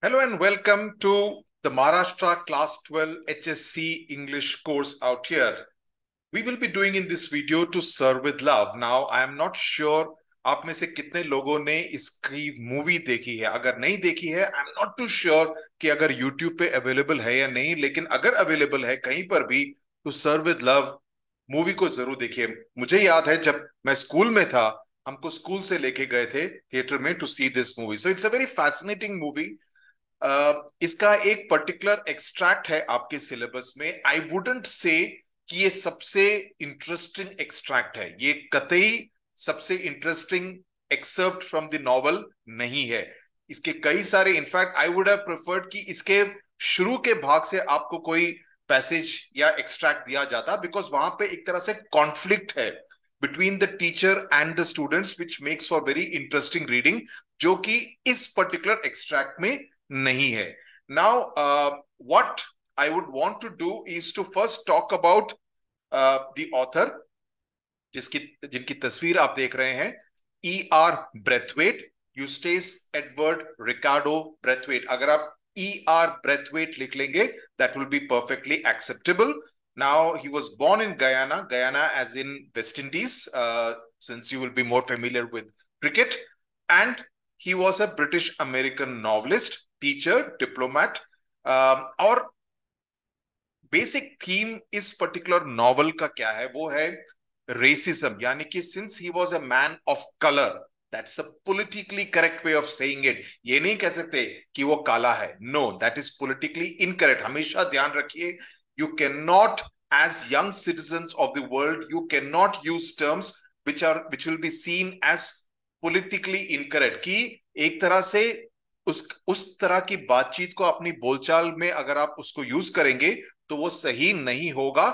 Hello and welcome to the Maharashtra Class 12 HSC English course out here. We will be doing in this video to serve with love. Now, I am not sure आप में से कितने लोगों ने इसकी movie देखी है अगर नहीं देखी है I am not too sure कि अगर YouTube पे अवेलेबल है या नहीं लेकिन अगर अवेलेबल है कहीं पर भी तो सर्व विद लव मूवी को जरूर देखिए मुझे याद है जब मैं स्कूल में था हमको स्कूल से लेके गए थे थिएटर में to see this movie so it's a very fascinating movie इसका एक पर्टिकुलर एक्सट्रैक्ट है आपके सिलेबस में आई वुडंट से कि ये सबसे इंटरेस्टिंग एक्सट्रैक्ट है ये कतई सबसे interesting except from the novel नहीं है इसके कई सारे in fact I would have preferred कि इसके शुरू के भाग से आपको कोई पैसेज या एक्सट्रैक्ट दिया जाता बिकॉज वहां पे एक तरह से कॉन्फ्लिक्ट है between the teacher and the students which makes for very interesting reading जो कि इस पर्टिकुलर एक्सट्रैक्ट में नहीं है now what I would want to do is to first talk about the author जिसकी जिनकी तस्वीर आप देख रहे हैं E R Braithwaite Eustace Edward Ricardo Braithwaite अगर आप ई आर ब्रेथवेट लिख लेंगे that will be perfectly acceptable Now he was born in Guyana, Guyana as in West Indies, since you will be more familiar with cricket. And he was a British American novelist teacher diplomat um, और basic theme इस particular novel का क्या है वो है racism यानी कि since he was a man of colour that's a politically correct way of saying it ये नहीं कह सकते कि वो काला है no that is politically incorrect हमेशा ध्यान रखिए you can not as young citizen of the world you can not use terms which are which will be seen as politically incorrect कि एक तरह से उस उस तरह की बातचीत को अपनी बोलचाल में अगर आप उसको यूज करेंगे तो वो सही नहीं होगा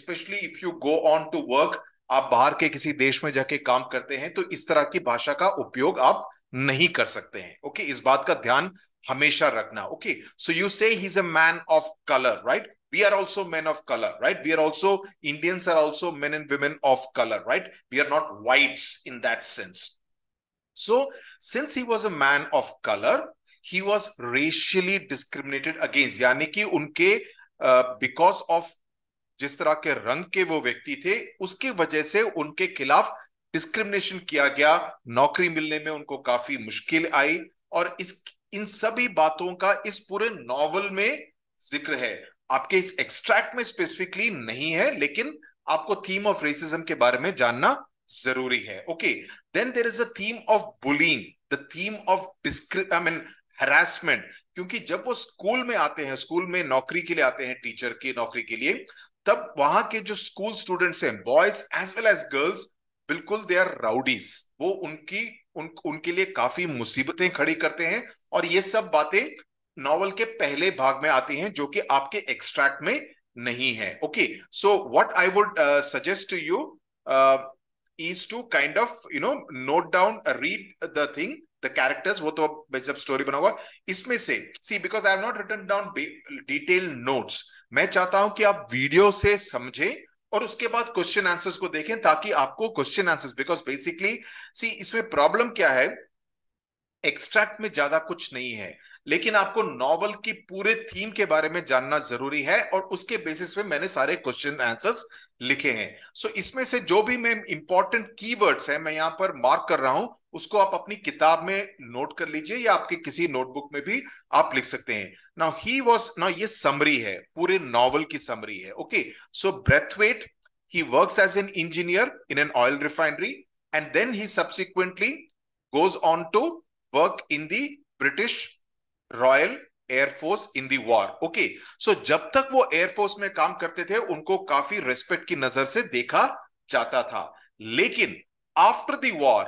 specially if you go on to work आप बाहर के किसी देश में जाके काम करते हैं तो इस तरह की भाषा का उपयोग आप नहीं कर सकते हैं ओके okay? इस बात का ध्यान हमेशा रखना okay so you say he is a man of colour right we are also men of color right we are also indians are also men and women of color right we are not whites in that sense so since he was a man of color he was racially discriminated against यानी कि उनके because uh, of जिस तरह के रंग के वो व्यक्ति थे उसकी वजह से उनके खिलाफ डिस्क्रिमिनेशन किया गया नौकरी मिलने में उनको काफी मुश्किल आई और इस इन सभी बातों का इस पूरे नॉवल में जिक्र है आपके इस एक्सट्रैक्ट में स्पेसिफिकली नहीं है लेकिन आपको थीम ऑफ रेसिज्म के बारे में जानना जरूरी है okay then there is a theme of bullying the theme of discri I mean harassment क्योंकि जब वो स्कूल में आते हैं स्कूल में नौकरी के लिए आते हैं टीचर की नौकरी के लिए तब वहां के जो स्कूल स्टूडेंट्स हैं boys as well as girls बिल्कुल दे आर राउडीज वो उनकी उन, उनके लिए काफी मुसीबतें खड़ी करते हैं और ये सब बातें नॉवल के पहले भाग में आती हैं जो कि आपके एक्सट्रैक्ट में नहीं है okay so what I would suggest to you is to kind of you know note down read the thing the characters वो तो जब story बनाऊंगा इसमें से see because I have not written down detailed notes मैं चाहता हूं कि आप वीडियो से समझें और उसके बाद क्वेश्चन आंसर्स को देखें ताकि आपको question answers because basically see इसमें प्रॉब्लम क्या है एक्सट्रैक्ट में ज्यादा कुछ नहीं है लेकिन आपको नॉवल की पूरे थीम के बारे में जानना जरूरी है और उसके बेसिस पे मैंने सारे क्वेश्चन आंसर्स लिखे हैं सो so, इसमें से जो भी मैं इंपॉर्टेंट कीवर्ड्स है मैं यहां पर मार्क कर रहा हूं उसको आप अपनी किताब में नोट कर लीजिए या आपके किसी नोटबुक में भी आप लिख सकते हैं नाउ ही वाज नाउ ये समरी है पूरे नॉवल की समरी है okay so Braithwaite he work as an engineer in an oil refinery and then he subsequently goes on to work in the British Royal Air Force in the war okay so जब तक वो air force में काम करते थे उनको काफी respect की नजर से देखा जाता था लेकिन after the war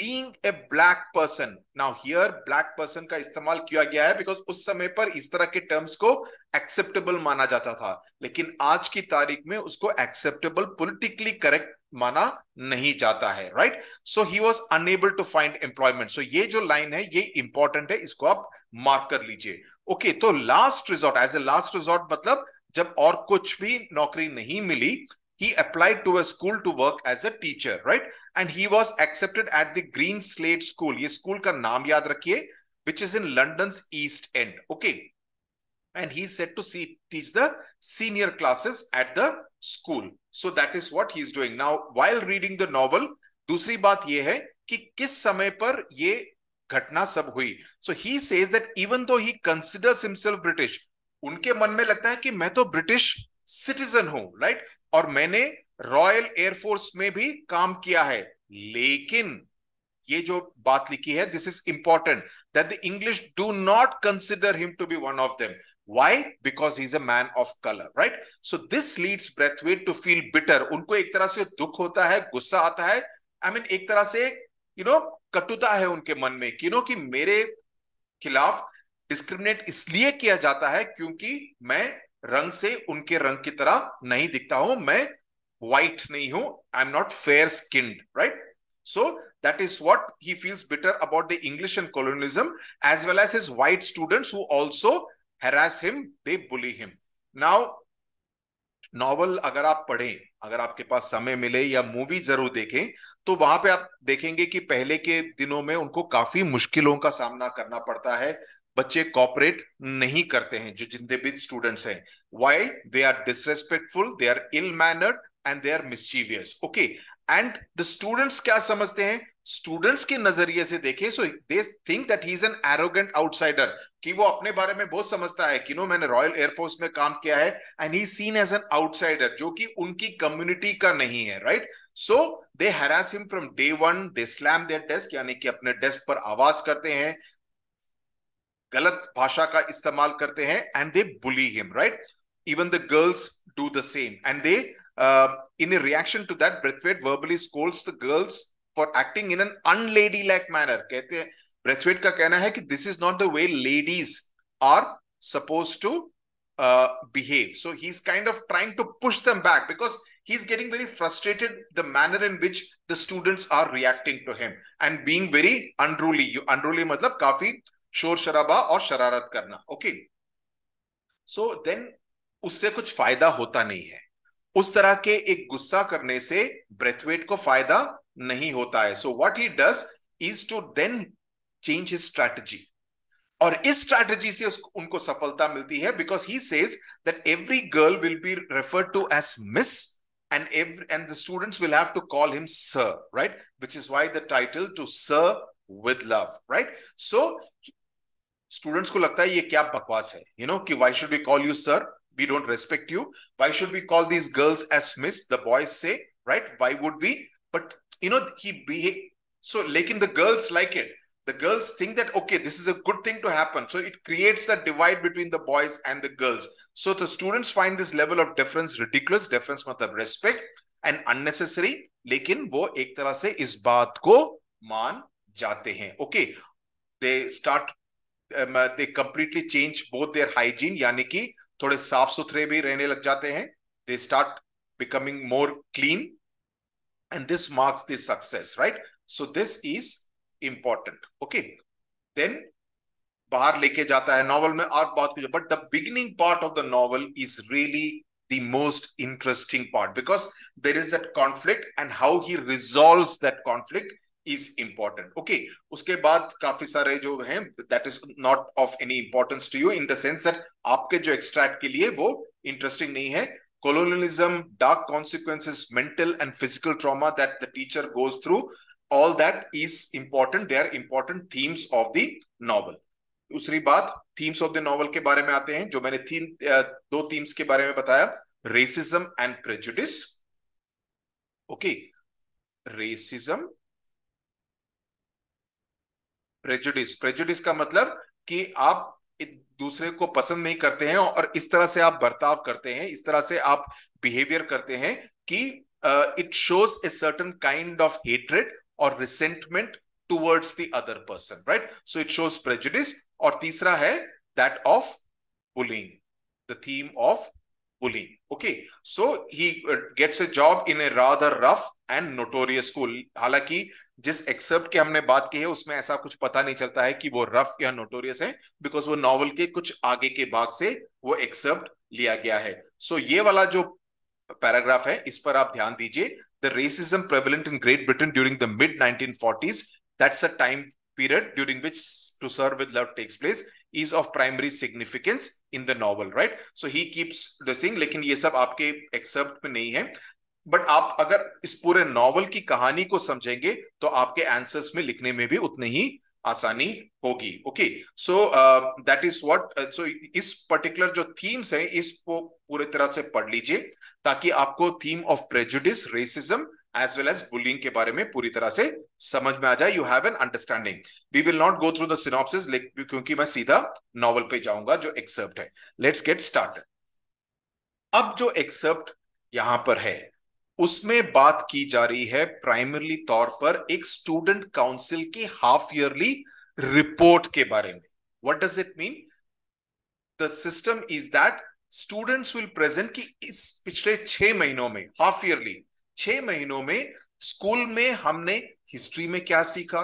being a black person now here black person का इस्तेमाल किया गया है बिकॉज उस समय पर इस तरह के टर्म्स को एक्सेप्टेबल माना जाता था लेकिन आज की तारीख में उसको एक्सेप्टेबल पोलिटिकली करेक्ट माना नहीं जाता है right so he was unable to find employment so ये जो लाइन है ये इंपॉर्टेंट है इसको आप मार्क कर लीजिए ओके okay, तो last resort as a last resort मतलब जब और कुछ भी नौकरी नहीं मिली he applied to a school to work as a teacher, right? And he was accepted at the Green Slade School. Ye school ka naam yaad rakhiye, which is in London's East End. Okay. And he said to see, teach the senior classes at the school. So that is what he's doing. Now, while reading the novel, दूसरी बात यह है कि किस समय पर ये घटना सब हुई So he says that even though he considers himself British, उनके मन में लगता है कि मैं तो British citizen हूं right? और मैंने रॉयल एयरफोर्स में भी काम किया है लेकिन ये जो बात लिखी है this is important that the English do not consider him to be one of them why because he's a man of color right so this leads breathwaite to feel bitter उनको एक तरह से दुख होता है गुस्सा आता है आई I मीन mean, एक तरह से यू you नो know, कटुता है उनके मन में कि you कि मेरे खिलाफ डिस्क्रिमिनेट इसलिए किया जाता है क्योंकि मैं रंग से उनके रंग की तरह नहीं दिखता हूं मैं व्हाइट नहीं हूं I am not fair skinned right so that is what he feels better about the English and colonialism as well as his white students who also harass him they bully him now novel अगर आप पढ़ें अगर आपके पास समय मिले या movie जरूर देखें तो वहां पे आप देखेंगे कि पहले के दिनों में उनको काफी मुश्किलों का सामना करना पड़ता है बच्चे कॉपरेट नहीं करते हैं जो जितने भी स्टूडेंट्स हैं why they are disrespectful they are ill mannered and they are mischievous okay and the students क्या समझते हैं स्टूडेंट्स के नजरिए से देखे so they think that he is an arrogant outsider कि वो अपने बारे में बहुत समझता है कि नो मैंने रॉयल एयरफोर्स में काम किया है and he seen as an outsider जो कि उनकी कम्युनिटी का नहीं है right so they harass him from day one they slam their desk यानी कि अपने डेस्क पर आवाज करते हैं गलत भाषा का इस्तेमाल करते हैं and they bully him right even the girls do the same. And they, uh, in a reaction to that, Braithwaite verbally scolds the girls for acting in an unladylike manner. कहते हैं ब्रेथवेट का कहना है कि this is not the way ladies are suppose to behave so he's kind of trying to push them back because he's getting very frustrated the manner in which the students are reacting to him and being very unruly unruly मतलब काफी शोर शराबा और शरारत करना okay so then उससे कुछ फायदा होता नहीं है उस तरह के एक गुस्सा करने से ब्रेथवेट को फायदा नहीं होता है so what he does is to then change his strategy और इस स्ट्रैटेजी से उनको सफलता मिलती है because he says that every girl will be refer to as miss and every and the student will have to call him sir right which is why the title to sir with love right so students को लगता है ये क्या बकवास है you know कि why should be call you sir we don't respect you why should be call these girls as miss the boys से right why would be but you know he so लेकिन the girls like it the girls think that okay this is a good thing to happen so it creates the divide between the boys and the girls so the students find this level of difference ridiculous difference मतलब respect and unnecessary लेकिन वो एक तरह से इस बात को मान जाते हैं okay they start they completely change both their hygiene यानी कि थोड़े साफ सुथरे भी रहने लग जाते हैं they start becoming more clean and this marks this success right so this is important okay then बाहर लेके जाता है नॉवल में और बहुत कुछ but the beginning part of the novel is really the most interesting part because there is that conflict and how he resolves that conflict is important okay उसके बाद काफी सारे जो हैं that is not of any importance to you in the sense that आपके जो extract के लिए वो इंटरेस्टिंग नहीं है colonialism dark consequences mental and physical trauma that the teacher goes through all that is important they are important themes of the novel दूसरी बात themes of the novel के बारे में आते हैं जो मैंने थीम दो थीम्स के बारे में बताया racism and prejudice okay racism prejudice prejudice का मतलब कि आप दूसरे को पसंद नहीं करते हैं और इस तरह से आप बर्ताव करते हैं इस तरह से आप बिहेवियर करते हैं कि it shows a certain kind of hatred और resentment towards the other person right so it shows prejudice और तीसरा है that of bullying the theme of bullying okay so he gets a job in a rather rough and notorious school हालांकि जिस accept की हमने बात की है उसमें ऐसा कुछ पता नहीं चलता है कि वो रफ या नोटोरियस है बिकॉज वो नॉवल के कुछ आगे के भाग से वो एक्सेप्ट लिया गया है सो so, ये वाला जो पैराग्राफ है इस पर आप ध्यान दीजिए the racism prevalent in Great Britain during the mid nineteen forties that's a time period during which to sir with love takes place is of primary significance in the novel right so he keeps the thing लेकिन ये सब आपके excerpt में नहीं है but आप अगर इस पूरे नॉवल की कहानी को समझेंगे तो आपके आंसर्स में लिखने में भी उतनी ही आसानी होगी okay so that is what so इस पर्टिकुलर जो थीम्स है इसको पूरे तरह से पढ़ लीजिए ताकि आपको theme of prejudice racism as well as bullying के बारे में पूरी तरह से समझ में आ जाए you have an understanding we will not go through the synopsis क्योंकि मैं सीधा नॉवल पे जाऊंगा जो एक्सेप्ट है लेट्स गेट स्टार्ट अब जो एक्सेप्ट यहां पर है उसमें बात की जा रही है प्राइमरली तौर पर एक स्टूडेंट काउंसिल की हाफ ईयरली रिपोर्ट के बारे में what does it mean the system is that students will present कि इस पिछले छह महीनों में हाफ ईयरली छह महीनों में स्कूल में हमने हिस्ट्री में क्या सीखा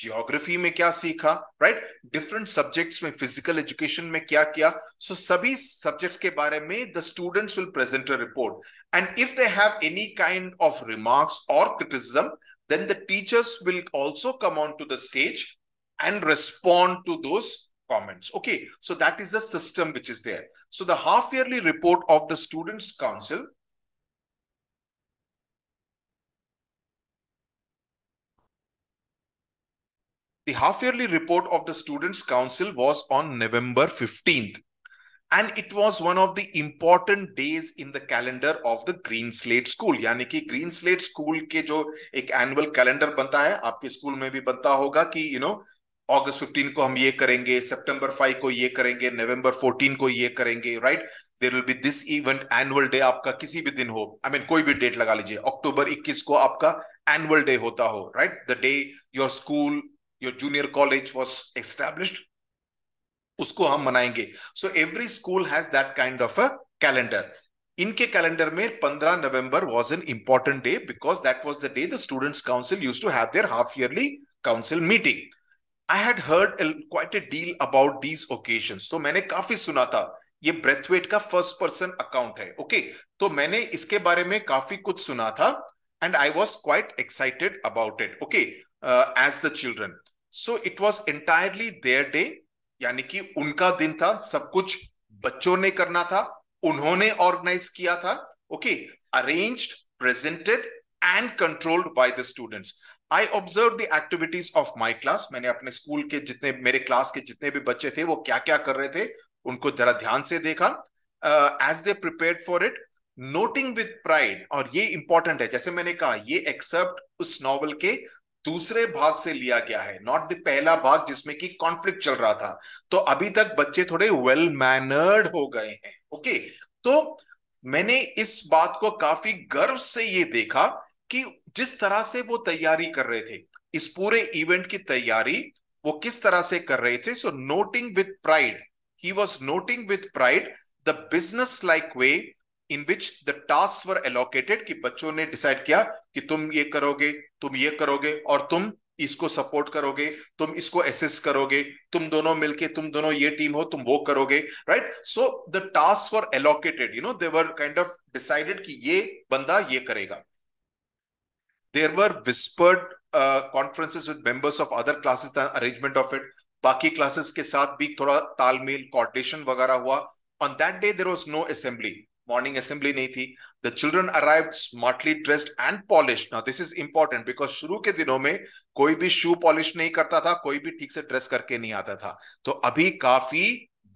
जियोग्राफी में क्या सीखा राइट डिफरेंट सब्जेक्ट्स में फिजिकल एजुकेशन में क्या किया सो so, सभी सब्जेक्ट्स के बारे में the students will present a report and if they have any kind of remarks और criticism then the teachers will also come on to the stage and respond to those comments okay so that is the system which is there so the half yearly report of the students council The half yearly report of the Students' Council was on November 15th, and it was one of the important days in the calendar of the green slate school यानी कि green slate school के जो एक annual calendar बनता है आपके school में भी बनता होगा कि यू नो अगस्त 15 को हम ये करेंगे सितंबर 5 को ये करेंगे नवंबर 14 को ये करेंगे right there will be this event annual day आपका किसी भी दिन हो आई I मीन mean, कोई भी डेट लगा लीजिए अक्टूबर 21 को आपका एनुअल डे होता हो right the day your school your junior college was established usko hum manayenge so every school has that kind of a calendar inke calendar mein 15 november was an important day because that was the day the students council used to have their half yearly council meeting i had heard a, quite a deal about these occasions so maine kafi suna tha ye breathweight ka first person account hai okay to maine iske bare mein kafi kuch suna tha and i was quite excited about it okay uh, as the children uh, so it was entirely their day यानी कि उनका दिन था सब कुछ बच्चों ने करना था उन्होंने ऑर्गेनाइज किया था okay arrange presented and controlled by the students I observe the activities of my class मैंने अपने स्कूल के जितने मेरे क्लास के जितने भी बच्चे थे वो क्या क्या कर रहे थे उनको जरा ध्यान से देखा as they prepare for it noting with pride और ये इंपॉर्टेंट है जैसे मैंने कहा ये एक्सेप्ट उस नॉवल के दूसरे भाग से लिया गया है नॉट द पहला भाग जिसमें कि कॉन्फ्लिक्ट चल रहा था तो अभी तक बच्चे थोड़े वेल मैनर्ड हो गए हैं ओके तो मैंने इस बात को काफी गर्व से ये देखा कि जिस तरह से वो तैयारी कर रहे थे इस पूरे इवेंट की तैयारी वो किस तरह से कर रहे थे so noting with pride he was noting with pride the business like way in which the task were allocated कि बच्चों ने डिसाइड किया कि तुम ये करोगे तुम ये करोगे और तुम इसको सपोर्ट करोगे तुम इसको असिस्ट करोगे तुम दोनों मिलके तुम दोनों ये टीम हो तुम वो करोगे right so the task were allocated you know they were kind of decided कि ये बंदा ये करेगा there were whispered conferences with members of other classes arrangement of it बाकी क्लासेस के साथ भी थोड़ा तालमेल कोऑर्डिनेशन वगैरह हुआ on that day there was no assembly morning assembly नहीं थी the children arrive smartly dressed and polish ना दिस इज इंपॉर्टेंट बिकॉज शुरू के दिनों में कोई भी शू पॉलिश नहीं करता था कोई भी ठीक से ड्रेस करके नहीं आता था तो अभी काफी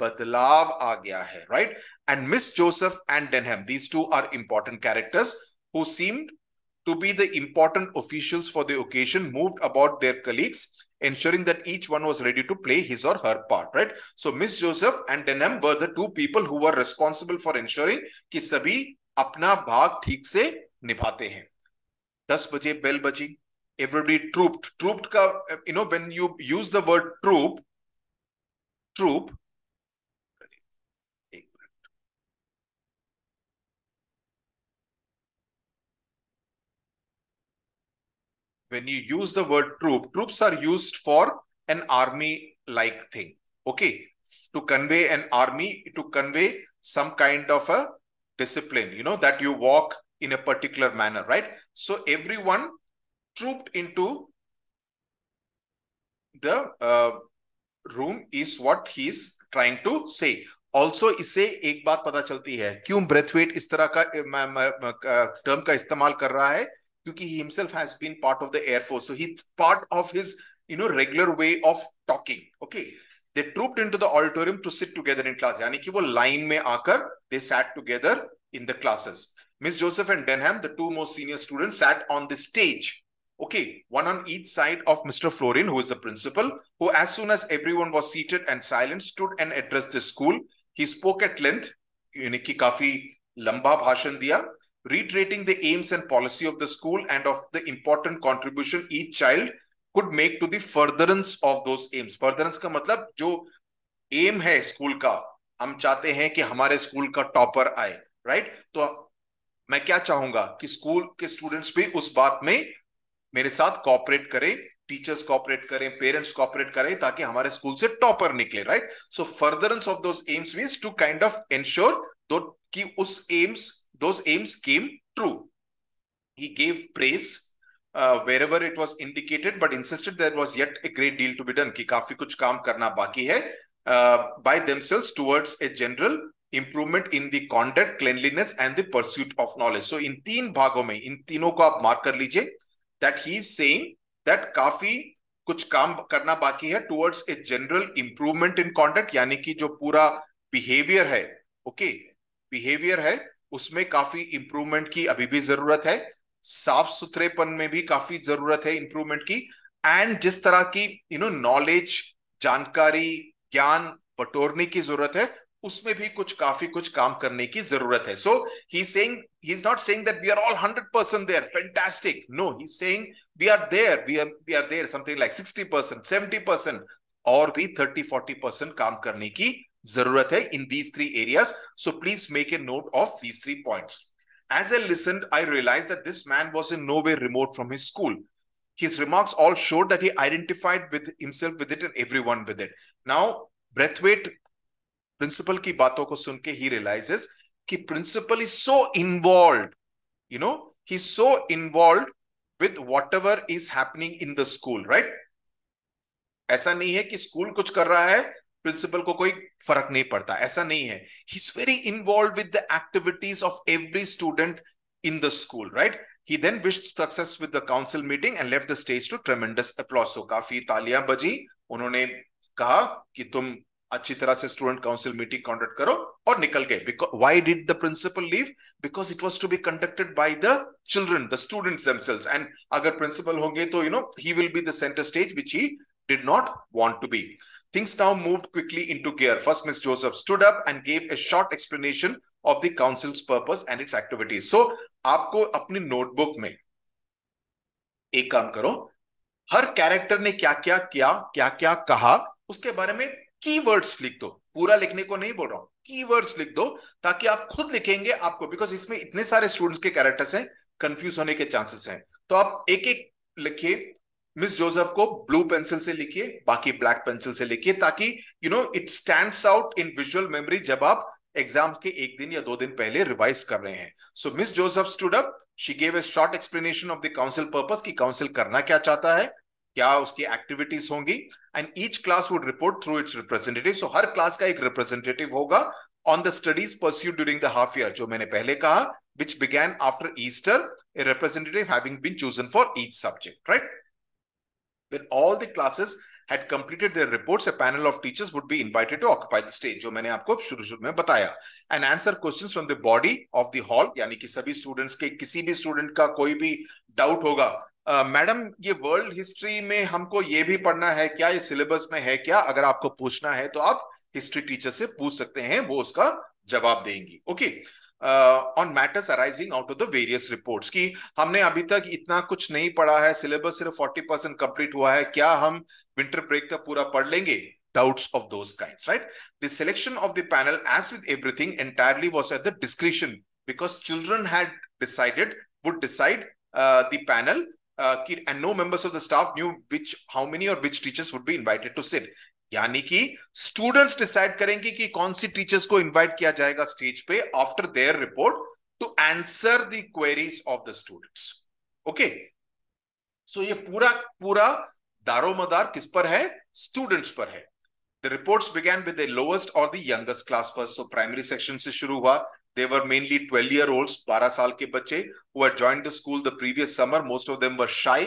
बदलाव आ गया है right and Miss Joseph and Denham these two are important characters who seemed to be the important officials for the occasion move about their colleagues ensuring that each one was ready to play his or her part, right? So Miss Joseph and Denham were the two people who were responsible for ensuring कि सभी अपना भाग ठीक से निभाते हैं 10 बजे bell बजी Everybody trooped. Trooped का you know when you use the word troop, troop. when you use the word troop, troops are used for an army like thing. Okay. To convey an army, to convey some kind of a discipline, you know, that you walk in a particular manner, right? So everyone trooped into the uh, room is what he is trying to say. Also, इसे एक बात पता चलती है क्यों Brathwaite इस तरह का टर्म का इस्तेमाल कर रहा है Yuki he himself has been part of the Air Force. So he's part of his, you know, regular way of talking. Okay. They trooped into the auditorium to sit together in class. Yani ki wo line mein aakar, they sat together in the classes. Miss Joseph and Denham, the two most senior students, sat on the stage. Okay, one on each side of Mr. Florin, who is the principal, who as soon as everyone was seated and silent, stood and addressed the school. He spoke at length, यानी कि काफी लंबा भाषण दिया reiterating the aims and policy of the school and of the important contribution each child could make to the furtherance of those aims. Furtherance ka matlab jo aim hai school ka, hum chahte hain ki hamare school ka topper aaye, right? To मैं क्या चाहूंगा कि school के students भी उस बात में मेरे साथ कॉपरेट करें टीचर्स कॉपरेट करें पेरेंट्स कॉपरेट करें ताकि हमारे स्कूल से टॉपर निकले right so furtherance of those aims means to kind of ensure दो कि उस aims those aims came true he gave praise wherever it was indicated but insisted there was yet a great deal to be done की काफी कुछ काम करना बाकी है by themselves towards a general improvement in the conduct cleanliness and the of knowledge so इन तीन भागों में इन तीनों को आप मार्क कर लीजिए that he is saying that काफी कुछ काम करना बाकी है towards a general improvement in conduct यानी कि जो पूरा बिहेवियर है ओके okay? बिहेवियर है उसमें काफी इंप्रूवमेंट की अभी भी जरूरत है साफ सुथरेपन में भी काफी जरूरत है इंप्रूवमेंट की एंड जिस तरह की यू नो नॉलेज जानकारी ज्ञान बटोरने की जरूरत है उसमें भी कुछ काफी कुछ काम करने की जरूरत है so he saying he is not saying that we are all hundred percent there fantastic no he saying we are there we are we are there something like sixty percent seventy percent और भी thirty forty percent काम करने की जरूरत है in these three areas so please make a note of these three points As I listened, I realized that this man was in no way remote from his school. His remarks all showed that he identified with himself with it and everyone with it. Now, Breathwaite principal ki बातों ko sunke he realizes ki principal is so involved. You know, he's so involved with whatever is happening in the school, right? ऐसा नहीं है कि school कुछ कर रहा है principal को कोई फर्क नहीं पड़ता ऐसा नहीं है he is very involve with the activities of every student in the school right he then wished success with the council meeting and left the stage to tremendous applause. काफी तालियां बजी उन्होंने कहा कि तुम अच्छी तरह से स्टूडेंट काउंसिल मीटिंग कंडक्ट करो और निकल गए why did the principal leave because it was to be conducted by the children the students themselves and अगर प्रिंसिपल होंगे तो you know he will be the centre stage which he did not want to be Things now moved quickly into gear. First, Miss Joseph stood up and gave a short explanation of the council's purpose and its activities. So, आपको अपनी notebook में एक काम करो हर character ने क्या क्या किया क्या क्या कहा उसके बारे में कीवर्ड्स लिख दो पूरा लिखने को नहीं बोल रहा हूं कीवर्ड्स लिख दो ताकि आप खुद लिखेंगे आपको बिकॉज इसमें इतने सारे स्टूडेंट्स के कैरेक्टर्स हैं कंफ्यूज होने के चांसेस हैं तो आप एक एक लिखिए मिस जोसेफ को ब्लू पेंसिल से लिखिए बाकी ब्लैक पेंसिल से लिखिए ताकि you know it stand out in visual memory जब आप एग्जाम के एक दिन या दो दिन पहले रिवाइज कर रहे हैं so Miss Joseph stood up she gave a short explanation of the council purpose की काउंसिल करना क्या चाहता है क्या उसकी एक्टिविटीज होंगी and each class would report through its representative so हर क्लास का एक रिप्रेजेंटेटिव होगा on the studies pursue during the half year जो मैंने पहले कहा which began after Easter a representative having been chosen for each subject right when all the classes had completed their reports, a panel of teachers would be invited to occupy the stage, जो मैंने आपको शुरू शुरू में बताया and answer questions from the body of the hall, यानी कि सभी students के किसी भी student का कोई भी doubt होगा मैडम uh, ये वर्ल्ड हिस्ट्री में हमको ये भी पढ़ना है क्या ये सिलेबस में है क्या अगर आपको पूछना है तो आप हिस्ट्री टीचर से पूछ सकते हैं वो उसका जवाब देंगी okay okay? On matters arising out of the various reports कि हमने अभी तक इतना कुछ नहीं पढ़ा है सिलेबस सिर्फ 40 परसेंट कंप्लीट हुआ है क्या हम विंटर ब्रेक तक पूरा पढ़ लेंगे doubts of those kinds, right? The selection of the panel, as with everything, entirely was at the discretion because children had decided, would decide uh, the panel, uh, and no members of the staff knew which, how many or which teachers would be invited to sit. यानी कि students decide करेंगे कि कौन सी teachers को invite किया जाएगा stage पे after their report to answer the queries of the students okay so ये पूरा पूरा दारोमदार किस पर है स्टूडेंट्स पर है the reports began with the lowest और the youngest class first so primary section से शुरू हुआ देवर मेनली ट्वेल्व 12 year बारह 12 साल के बच्चे who had joined school the previous summer most of them were shy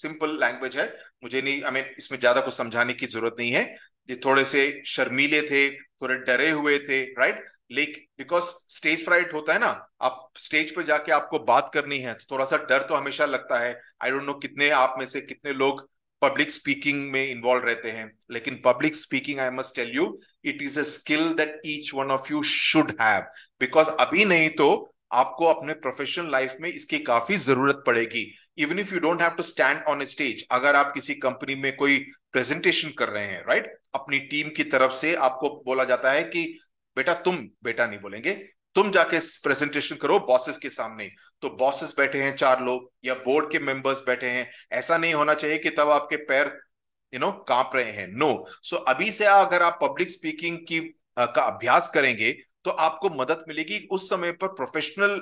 simple language है मुझे नहीं हमें इसमें ज्यादा कुछ समझाने की जरूरत नहीं है ये थोड़े से शर्मीले थे थोड़े डरे हुए थे राइट लेकिन बिकॉज स्टेज फ्राइट होता है ना आप स्टेज पर जाके आपको बात करनी है तो थोड़ा सा डर तो हमेशा लगता है आई डोंट नो कितने आप में से कितने लोग पब्लिक स्पीकिंग में इन्वॉल्व रहते हैं लेकिन public speaking I must tell you it is a skill that each one of you should have because अभी नहीं तो आपको अपने प्रोफेशनल लाइफ में इसकी काफी जरूरत पड़ेगी even if you don't have to stand on stage अगर आप किसी कंपनी में कोई प्रेजेंटेशन कर रहे हैं राइट right? अपनी टीम की तरफ से आपको बोला जाता है कि बेटा तुम बेटा नहीं बोलेंगे तुम जाके प्रेजेंटेशन करो बॉसेस के सामने तो बॉसेस बैठे हैं चार लोग या बोर्ड के मेंबर्स बैठे हैं ऐसा नहीं होना चाहिए कि तब आपके पैर यू नो कांप रहे हैं नो no. सो so, अभी से अगर आप पब्लिक स्पीकिंग की आ, का अभ्यास करेंगे तो आपको मदद मिलेगी उस समय पर प्रोफेशनल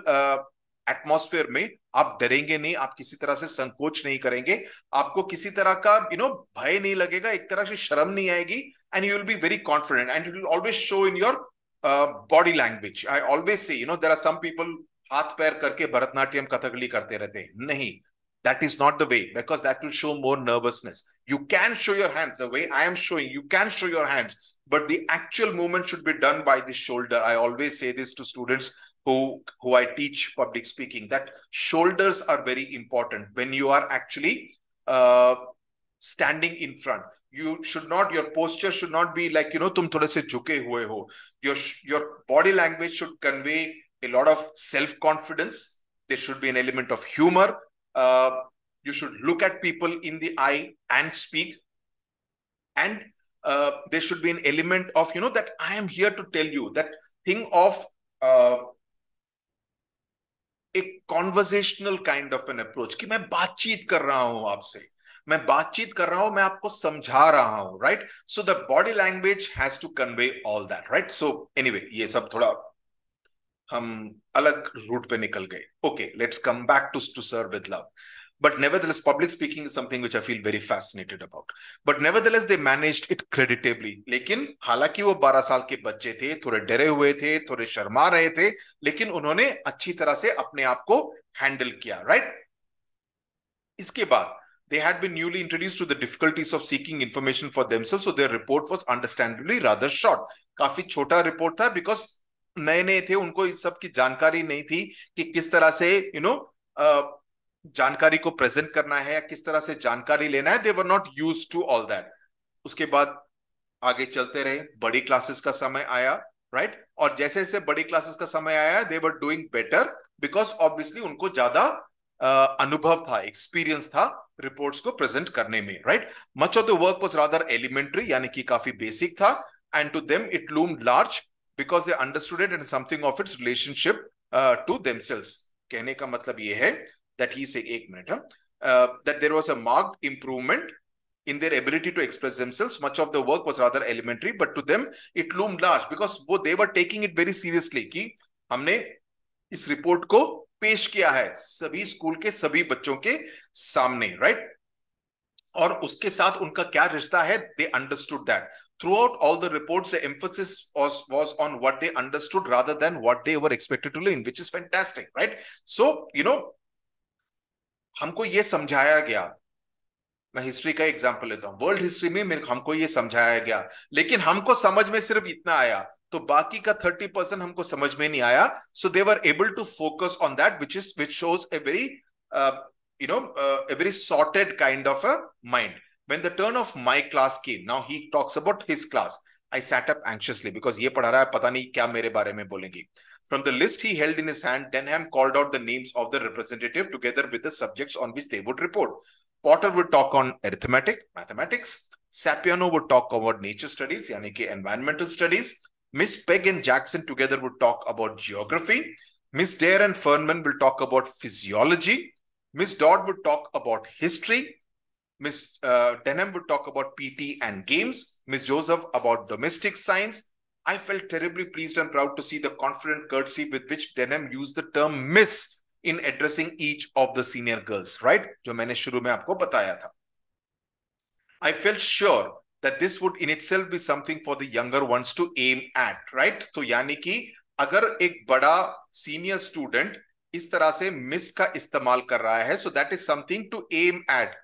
एटमोस्फेयर में आप डरेंगे नहीं आप किसी तरह से संकोच नहीं करेंगे आपको किसी तरह का यू नो भय नहीं लगेगा एक तरह से शर्म नहीं आएगी and you will be very confident and it will always show in your body language I always say you know there are some people हाथ पैर करके भरतनाट्यम कथकली करते रहते हैं नहीं that is not the way because that will show more nervousness You can show your hands the way I am showing. You can show your hands, but the actual movement should be done by the shoulder. I always say this to students who, who I teach public speaking that shoulders are very important when you are actually uh, standing in front. You should not, your posture should not be like, you know, tum thode se jhuke hue ho. Your, your body language should convey a lot of self-confidence. There should be an element of humor. Uh, you should look at people in the eye and speak and uh, there should be an element of you know that i am here to tell you that thing of uh, a conversational kind of an approach ki main kar raha hu aapse. Main kar raha hu, main aapko samjha raha hu, right so the body language has to convey all that right so anyway ye sab thoda hum alag route pe nikal okay let's come back to serve with love But nevertheless, public speaking is something which I feel very fascinated about. But nevertheless, they managed it creditably. lekin हालांकि wo 12 saal ke bacche the thode dare hue the thode sharma rahe the lekin unhone achhi tarah se apne aap ko handle kiya right? iske baad they had been newly introduced to the difficulties of seeking information for themselves, so their report was understandably rather short. kafi छोटा report tha because नए नए थे उनको इस सब की जानकारी नहीं थी कि किस तरह से यू you नो know, जानकारी को प्रेजेंट करना है या किस तरह से जानकारी लेना है they were not used to all that उसके बाद आगे चलते रहे बड़ी क्लासेस का समय आया राइट right? और जैसे जैसे बड़ी क्लासेस का समय आया they were doing better because obviously उनको ज्यादा अनुभव था एक्सपीरियंस था रिपोर्ट्स को प्रेजेंट करने में right much of the work was rather elementary यानी कि काफी बेसिक था and to them it loom large because they understood and something of its relationship to them कहने का मतलब यह है that he said, एक minute, huh? uh, that there was a marked improvement in their ability to express themselves. Much of the work was rather elementary, but to them it loomed large because wo, they were taking it very seriously ki humne is report ko pesh kiya hai sabhi school ke sabhi bachchon ke samne right? और उसके साथ उनका क्या रिश्ता है they understood that throughout all the report emphasis was on what they understood rather than what they're expected to live which is fantastic right so you know हमको ये समझाया गया मैं हिस्ट्री का एग्जाम्पल लेता हूँ वर्ल्ड हिस्ट्री में मेरे हमको ये समझाया गया लेकिन हमको समझ में सिर्फ इतना आया तो बाकी का थर्टी परसेंट हमको समझ में नहीं आया so they were able to focus on that which is which shows a very you know a very sorted kind of a mind when the turn of my class की now he talks about his class I sat up anxiously because ye padha raha hai pata nahi kya mere bare mein From the list he held in his hand, Denham called out the names of the representative together with the subjects on which they would report. Potter would talk on arithmetic, mathematics. Sapiano would talk about nature studies, yani environmental studies. Miss Peg and Jackson together would talk about geography. Miss Dare and Fernman will talk about physiology. Miss Dodd would talk about history. Miss uh, Denham would talk about PT and games. Miss Joseph about domestic science. I felt terribly pleased and proud to see the confident courtesy with which Denim used the term miss in addressing each of the senior girls, right? I felt sure that this would in itself be something for the younger ones to aim at, right? so Yaniki, agar अगर एक senior student is तरह से miss का इस्तेमाल कर रहा है so that is something to aim at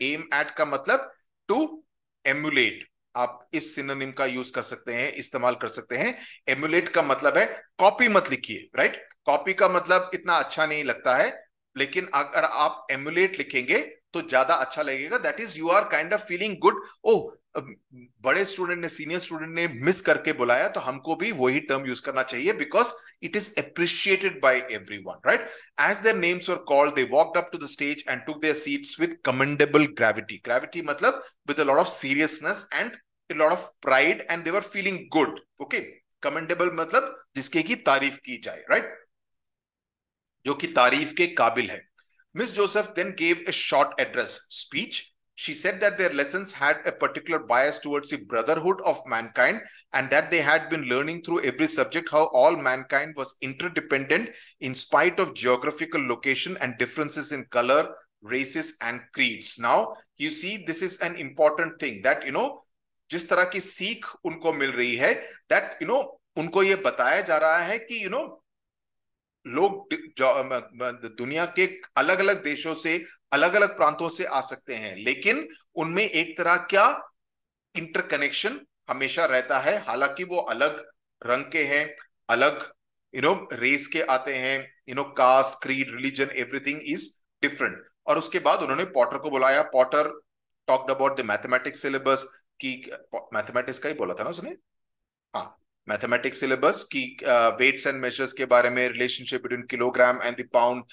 आप इस सिनोनिम का यूज कर सकते हैं इस्तेमाल कर सकते हैं एम्युलेट का मतलब है कॉपी मत लिखिए राइट कॉपी का मतलब इतना अच्छा नहीं लगता है लेकिन अगर आप एम्युलेट लिखेंगे तो ज्यादा अच्छा लगेगा that is you are kind of feeling good ओह बड़े स्टूडेंट ने सीनियर स्टूडेंट ने मिस करके बुलाया तो हमको भी वही टर्म यूज करना चाहिए because it is appreciated by everyone right as their names were called they walked up to the stage and took their seats with commendable gravity gravity मतलब with a lot of seriousness and a lot of pride and they were feeling good okay commendable मतलब जिसके की तारीफ की जाए right right? जो कि तारीफ के काबिल है Miss Joseph then gave a short address speech she said that their lessons had a particular bias towards the brotherhood of mankind and that they had been learning through every subject how all mankind was interdependent in spite of geographical location and differences in color, races, and creeds. Now, you see, this is an important thing that, you know, जिस तरह की सीख उनको मिल रही है that you know उनको ये बताया जा रहा है कि यू you नो know, लोग दुनिया के अलग अलग देशों से अलग अलग प्रांतों से आ सकते हैं लेकिन उनमें एक तरह क्या इंटरकनेक्शन हमेशा रहता है हालांकि वो अलग रंग के हैं अलग यू नो रेस के आते हैं you know caste creed religion everything is different और उसके बाद उन्होंने पॉटर को बुलाया Potter talked about the mathematics syllabus की मैथमेटिक्स का ही बोला था ना उसने हाँ मैथमेटिक्स सिलेबस की वेट्स एंड मेजर्स के बारे में relationship between kilogram and the pound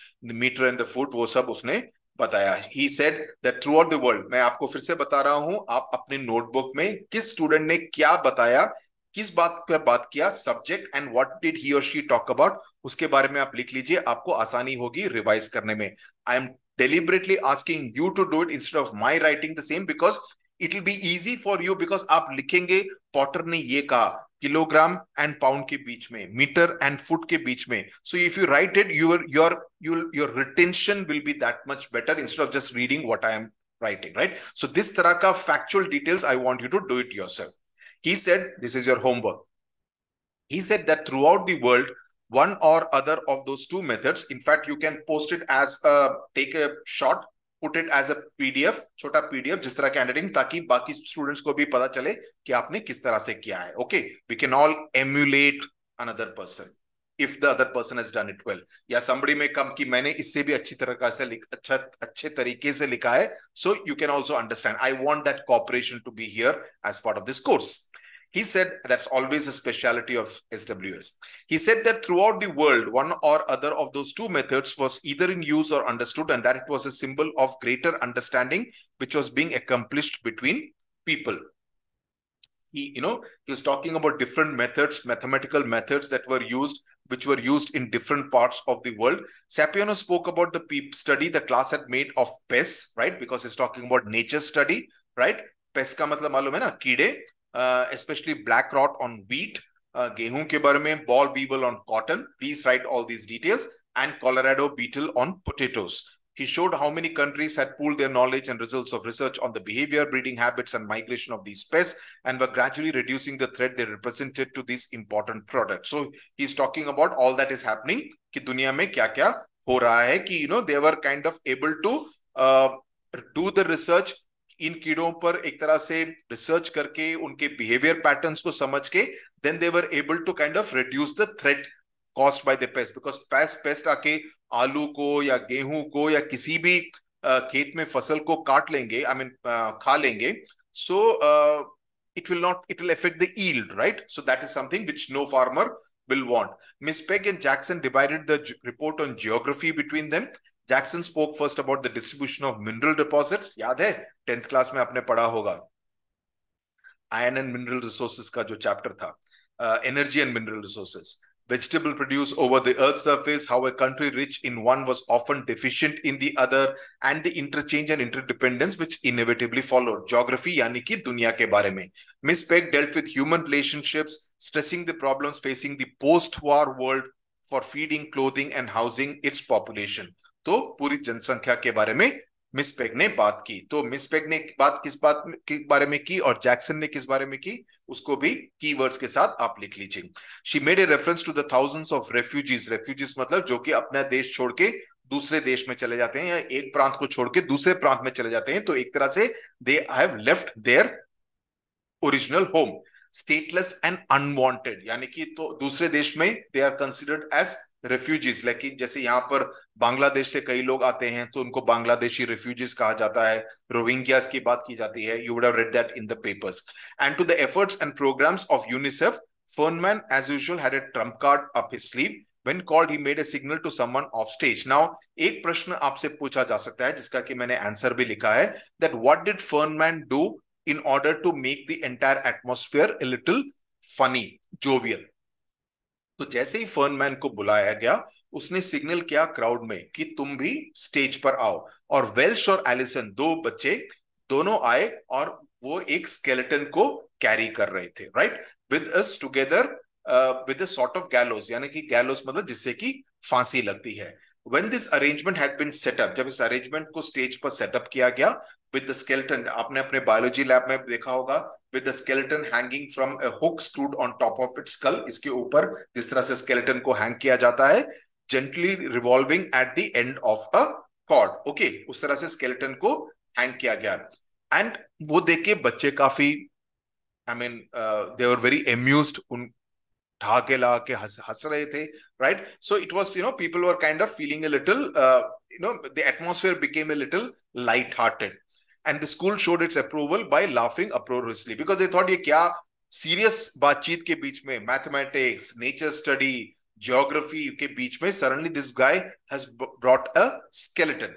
metre and the foot वो सब उसने बताया he said that throughout the world मैं आपको फिर से बता रहा हूं आप अपने नोटबुक में किस स्टूडेंट ने क्या बताया किस बात पर बात किया subject and what did he और शी टॉक अबाउट उसके बारे में आप लिख लीजिए आपको आसानी होगी रिवाइज करने में I am deliberately asking you to do it instead of my writing the same because it will be easy for you because आप लिखेंगे पॉटर ने ये कहा किलोग्राम एंड पाउंड के बीच में मीटर एंड फुट के बीच में so if you write it your your you'll your retention will be that much better instead of just reading what I am writing right so this तरह का factual details I want you to do it yourself he said this is your homework he said that throughout the world one or other of those two methods in fact you can post it as a take a shot put it as a PDF छोटा PDF जिस तरह के handwriting ताकि बाकी students को भी पता चले कि आपने किस तरह से किया है okay we can all emulate another person if the other person has done it well या समबड़ी में कम कि मैंने इससे भी अच्छी तरह से अच्छा अच्छे तरीके से लिखा है so you can also understand I want that cooperation to be here as part of this course He said that's always a speciality of SWS. He said that throughout the world, one or other of those two methods was either in use or understood, and that it was a symbol of greater understanding which was being accomplished between people. He, you know, he was talking about different methods, mathematical methods that were used, which were used in different parts of the world. Sapiano spoke about the study the class had made of pes, right? Because he's talking about nature study, right? PES ka matlab hai na, kide. Uh, especially black rot on wheat, uh, gehun ke bare ball weevil on cotton. Please write all these details and Colorado beetle on potatoes. He showed how many countries had pooled their knowledge and results of research on the behavior, breeding habits, and migration of these pests and were gradually reducing the threat they represented to these important products. So he's talking about all that is happening, ki dunya mein kya kya ho raha hai, ki, you know, they were kind of able to uh, do the research इन कीड़ों पर एक तरह से research करके उनके behaviour patterns को समझ के then they were able to kind of reduce the threat cost by the pest because pest pest आके आलू को या गेहूं को या किसी भी खेत में फसल को काट लेंगे आई I मीन mean, खा लेंगे so it will not it will affect the yield right so that is something which no farmer will want miss peg and jackson divided the report on geography between them Jackson spoke first about the distribution of mineral deposits. याद है tenth class में आपने पढ़ा होगा ion and mineral resources का जो chapter था energy and mineral resources vegetable produce over the earth's surface, how a country rich in one was often deficient in the other, and the interchange and interdependence which inevitably followed. Geography, yani ki dunya Miss Peck dealt with human relationships, stressing the problems facing the post-war world for feeding, clothing, and housing its population. तो पूरी जनसंख्या के बारे में miss peg ने बात की तो मिस पेग ने बात किस बात के बारे में की और जैक्सन ने किस बारे में की उसको भी कीवर्ड्स के साथ आप लिख लीजिए she made a reference to the thousands of refugees refugees मतलब जो कि अपना देश छोड़ के दूसरे देश में चले जाते हैं या एक प्रांत को छोड़ के दूसरे प्रांत में चले जाते हैं तो एक तरह से they have left their original home stateless and unwanted यानी कि तो दूसरे देश में they are considered as refugees लेकिन जैसे यहाँ पर बांग्लादेश से कई लोग आते हैं तो उनको बांग्लादेशी रेफ्यूजीज कहा जाता है रोहिंग्यास की बात की जाती है you would read that in the papers and to the efforts and programmes of UNICEF Fernman as usual had trump card up his sleeve when called he made a signal to someone off stage now एक प्रश्न आपसे पूछा जा सकता है जिसका कि मैंने आंसर भी लिखा है that what did Fernman do in order to make the entire atmosphere a little funny jovial तो जैसे ही फर्नमैन को बुलाया गया उसने सिग्नल किया क्राउड में कि तुम भी स्टेज पर आओ और वेल्श और एलिसन दो बच्चे दोनों आए और वो एक स्केलेटन को कैरी कर रहे थे right with us together with a sort of gallows यानी कि गैलोज मतलब जिससे कि फांसी लगती है when this arrangement had been set up जब इस अरेंजमेंट को स्टेज पर सेटअप किया गया विद the आपने अपने बायोलॉजी लैब में देखा होगा with skeleton hanging from hook screwed on top of it skull इसके ऊपर जिस तरह से स्केलेटन को हैंग किया जाता है gently revolving at the end of a cord okay उस तरह से स्केलेटन को हैंग किया गया एंड वो देख के बच्चे काफी I mean they are very amuse उन ढाके ला के हंस हंस रहे थे right so it was you know people were kind of feeling a little you know the atmosphere became a little light hearted and the school showed its approval by laughing uproariously because they thought ये क्या serious बातचीत के बीच में mathematics nature study geography के बीच में suddenly this guy has brought a skeleton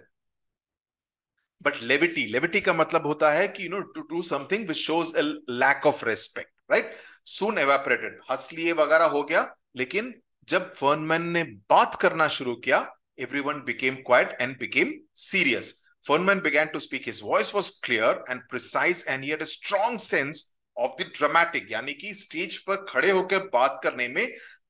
but levity levity का मतलब होता है कि you know to do something which shows a lack of respect right soon evaporated हंस वगैरह हो गया लेकिन जब फर्नमैन ने बात करना शुरू किया everyone became quiet and became serious Fernman began to speak. His voice was clear and precise, and he had a strong sense of the dramatic. यानी कि स्टेज पर खड़े होकर बात करने में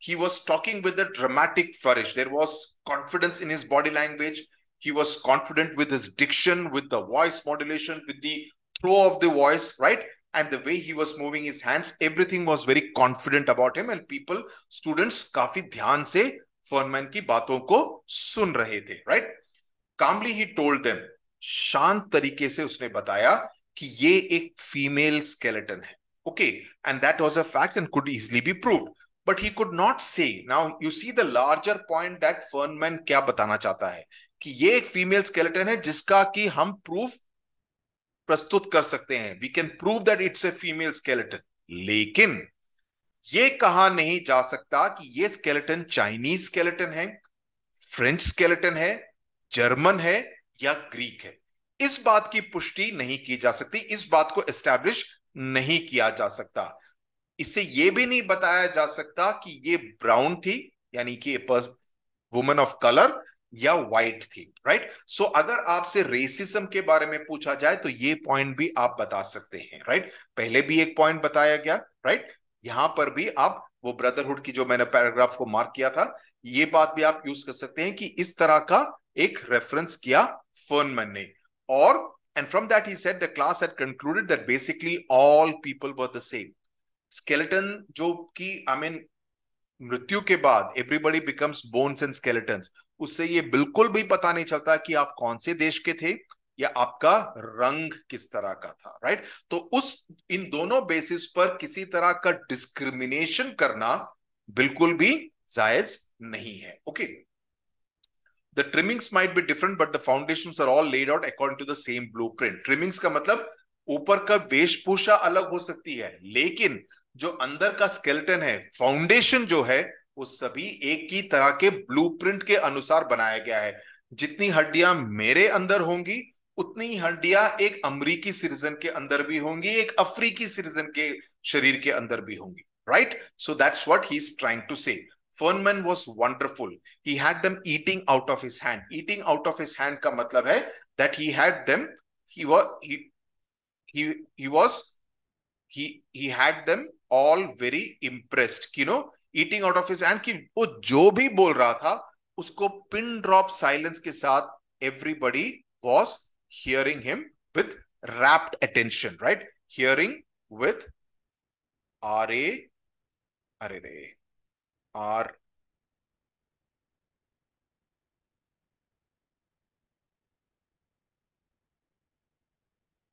he was talking with a dramatic flourish. There was confidence in his body language. He was confident with his diction, with the voice modulation, with the throw of the voice, right? And the way he was moving his hands, everything was very confident about him. And people, students, काफी ध्यान से फर्नमैन की बातों को सुन रहे थे, right? Calmly he told them, शांत तरीके से उसने बताया कि ये एक फीमेल स्केलेटन है okay and that was a fact and could easily be prove but he could not say now you see the larger point that Fernman क्या बताना चाहता है कि ये एक फीमेल स्केलेटन है जिसका कि हम प्रूफ प्रस्तुत कर सकते हैं we can prove that it's a female skeleton लेकिन ये कहा नहीं जा सकता कि ये स्केलेटन चाइनीज स्केलेटन है फ्रेंच स्केलेटन है जर्मन है या ग्रीक है इस बात की पुष्टि नहीं की जा सकती इस बात को एस्टैब्लिश नहीं किया जा सकता इससे यह भी नहीं बताया जा सकता कि ये ब्राउन थी यानी कि वुमेन ऑफ कलर या व्हाइट थी राइट right? सो so, अगर आपसे रेसिज्म के बारे में पूछा जाए तो ये पॉइंट भी आप बता सकते हैं राइट right? पहले भी एक पॉइंट बताया गया राइट right? यहां पर भी आप वो ब्रदरहुड की जो मैंने पैराग्राफ को मार्क किया था ये बात भी आप यूज कर सकते हैं कि इस तरह का एक रेफरेंस किया fun manne. Or, and from that, he said the class had concluded that basically all people were the same. Skeleton, jo ki, I mean, मृत्यु के बाद everybody becomes bones and skeleton उससे ये बिल्कुल भी पता नहीं चलता कि आप कौन से देश के थे या आपका रंग किस तरह का था राइट तो उस इन दोनों बेसिस पर किसी तरह का डिस्क्रिमिनेशन करना बिल्कुल भी जायज नहीं है okay okay? The trimmings might be different but the foundation are all laid out according to the same blueprint trimmings का मतलब ऊपर का वेशभूषा अलग हो सकती है लेकिन जो अंदर का स्केल्टन है फाउंडेशन जो है वो सभी एक ही तरह के ब्लूप्रिंट के अनुसार बनाया गया है जितनी हड्डियां मेरे अंदर होंगी उतनी हड्डियां एक अमरीकी सिटीजन के अंदर भी होंगी एक अफ्रीकी सिटीजन के शरीर के अंदर भी होंगी right so that's what he is trying to say Feynman was wonderful. He had them eating out of his hand. Eating out of his hand का मतलब है that he had them. He was he he he was he he had them all very impressed. You know, eating out of his hand कि वो जो भी बोल रहा था उसको pin drop silence के साथ everybody was hearing him with rapt attention, right? Hearing with R A R A. R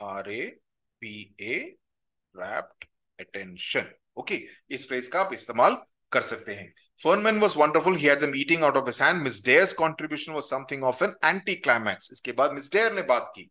R A P A rapped attention okay इस फ्रेज का आप इस्तेमाल कर सकते हैं Fernman was wonderful he the meeting out of his hand Miss Dare contribution was something of an anticlimax इसके बाद Miss Dare ने बात की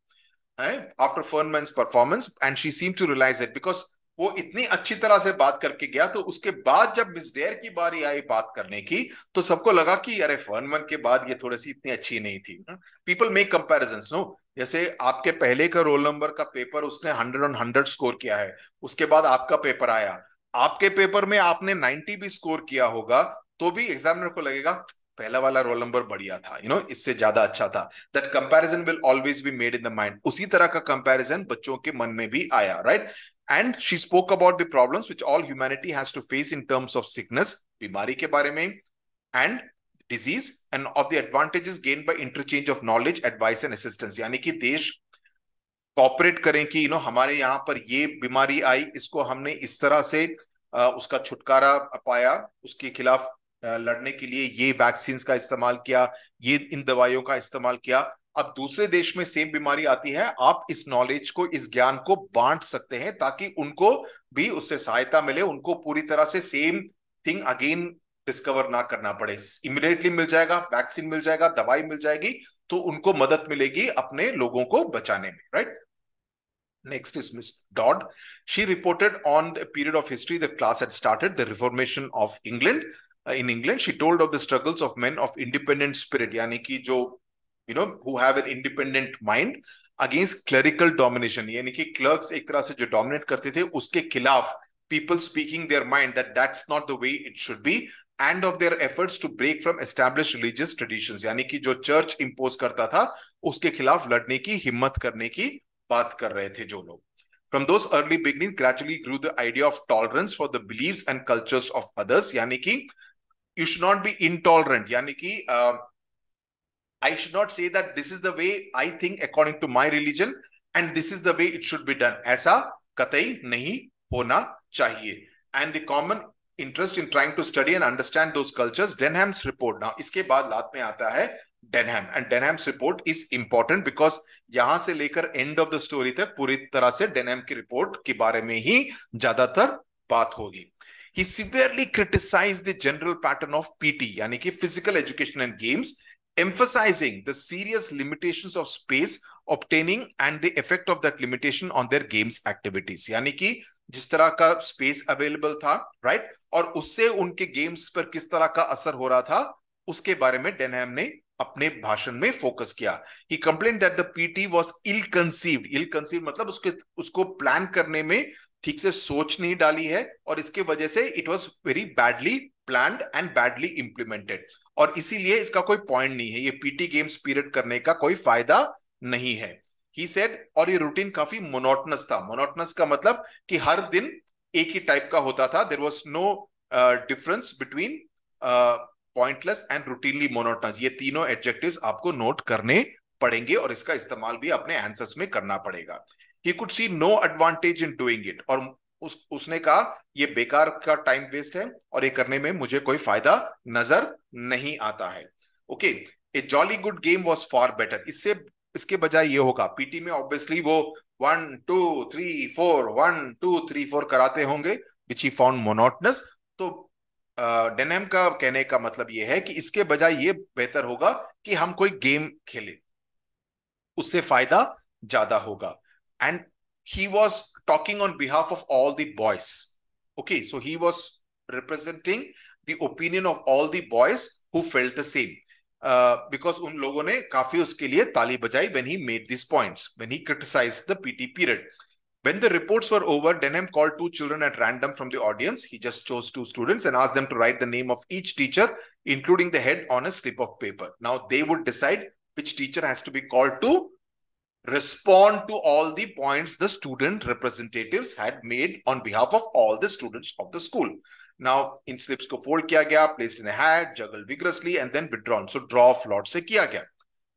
after Fernman's performance and she seem to realise it because वो इतनी अच्छी तरह से बात करके गया तो उसके बाद जब मिस डेयर की बारी आई बात करने की तो सबको लगा कि अरे फन वन के बाद ये थोड़ी सी इतनी अच्छी नहीं थी पीपल मेक कंपेरिजन नो जैसे आपके पहले का रोल नंबर का पेपर उसने हंड्रेड ऑन हंड्रेड स्कोर किया है उसके बाद आपका पेपर आया आपके पेपर में आपने नाइन्टी भी स्कोर किया होगा तो भी एग्जामिनर को लगेगा पहला वाला रोल नंबर बढ़िया था यू you नो know, इससे ज्यादा अच्छा था that comparison will always be made in the mind उसी तरह का कंपैरिजन बच्चों के मन में भी आया right right? And she spoke about the problems which all humanity has to face in terms of sickness बीमारी के बारे में and disease and of the advantages gain by interchange of knowledge advice and assistance यानी कि देश cooperate करें कि you no हमारे यहाँ पर ये बीमारी आई इसको हमने इस तरह से उसका छुटकारा पाया उसके खिलाफ लड़ने के लिए ये वैक्सीन का इस्तेमाल किया ये इन दवाइयों का इस्तेमाल किया अब दूसरे देश में सेम बीमारी आती है आप इस नॉलेज को इस ज्ञान को बांट सकते हैं ताकि उनको भी उससे सहायता मिले उनको पूरी तरह से सेम थिंग अगेन डिस्कवर ना करना पड़े इमिडिएटली मिल जाएगा वैक्सीन मिल जाएगा दवाई मिल जाएगी तो उनको मदद मिलेगी अपने लोगों को बचाने में right Next is Miss Dodd. She reported on the period of history the class had started, the Reformation of England. In England, she told of the struggles of men of independent spirit, यानी कि जो you know who have an independent mind against clerical domination यानी कि clerks एक तरह से जो dominate करते थे उसके खिलाफ people speaking their mind that that's not the way it should be and of their efforts to break from establish religious traditions यानी कि जो चर्च इंपोज करता था उसके खिलाफ लड़ने की हिम्मत करने की बात कर रहे थे जो लोग from those early beginning gradually grew the idea of tolerance for the beliefs and cultures of others यानी कि you should not be intolerant यानी कि uh, I should not say that this is the way I think according to my religion and this is the way it should be done. Aisa katai nahi hona chahiye. And the common interest in trying to study and understand those cultures, Denham's report. Now इसके बाद लात में आता है Denham and Denham's report is important because यहां से लेकर and of the story तक पूरी तरह से डेनहैम की रिपोर्ट के बारे में ही ज्यादातर बात होगी he severely criticize the general pattern of PT यानी कि physical education and games emphasizing the serious limitations of space obtaining and the effect of that limitation on their games activities yani ki jis tarah ka space available tha right? aur usse unke games par kis tarah ka asar ho raha tha uske bare mein denham ne अपने भाषण में focus किया he complain that the PT was ill conceived ill conceived मतलब उसके उसको plan करने में ठीक से सोच नहीं डाली है और इसके वजह से it was very badly plan and badly implemented और इसीलिए इसका कोई पॉइंट नहीं है ये पीटी गेम्स पीरियड करने का कोई फायदा नहीं है ही सेड और ये रूटीन काफी मोनोटनस था मोनोटनस का मतलब कि हर दिन एक ही टाइप का होता था there was no difference between pointless and routinely monotonous ये तीनों एडजेक्टिव आपको नोट करने पड़ेंगे और इसका इस्तेमाल भी अपने आंसर्स में करना पड़ेगा he could see no advantage in doing it और उस उसने कहा ये बेकार का टाइम वेस्ट है और ये करने में मुझे कोई फायदा नजर नहीं आता है okay a jolly good game was for better इससे इसके बजाय ये होगा पीटी में ऑब्वियसली वो one two three four one two three four कराते होंगे विच ही फाउंड मोनोटनस तो डेनेम का कहने का मतलब यह है कि इसके बजाय ये बेहतर होगा कि हम कोई गेम खेले उससे फायदा ज्यादा होगा and he was talking on behalf of all the boys. Okay, so he was representing the opinion of all the boys who felt the same. Uh, because उन लोगों kafi काफी उसके लिए ताली when he made these points when he criticized the P.T. period. When the reports were over, Denham called two children at random from the audience. He just chose two students and asked them to write the name of each teacher, including the head, on a slip of paper. Now they would decide which teacher has to be called to respond to all the points the student representatives had made on behalf of all the students of the school. Now, in slips ko fold kiya gaya, placed in a hat, juggled vigorously, and then withdrawn. So, draw flawed se kiya gaya.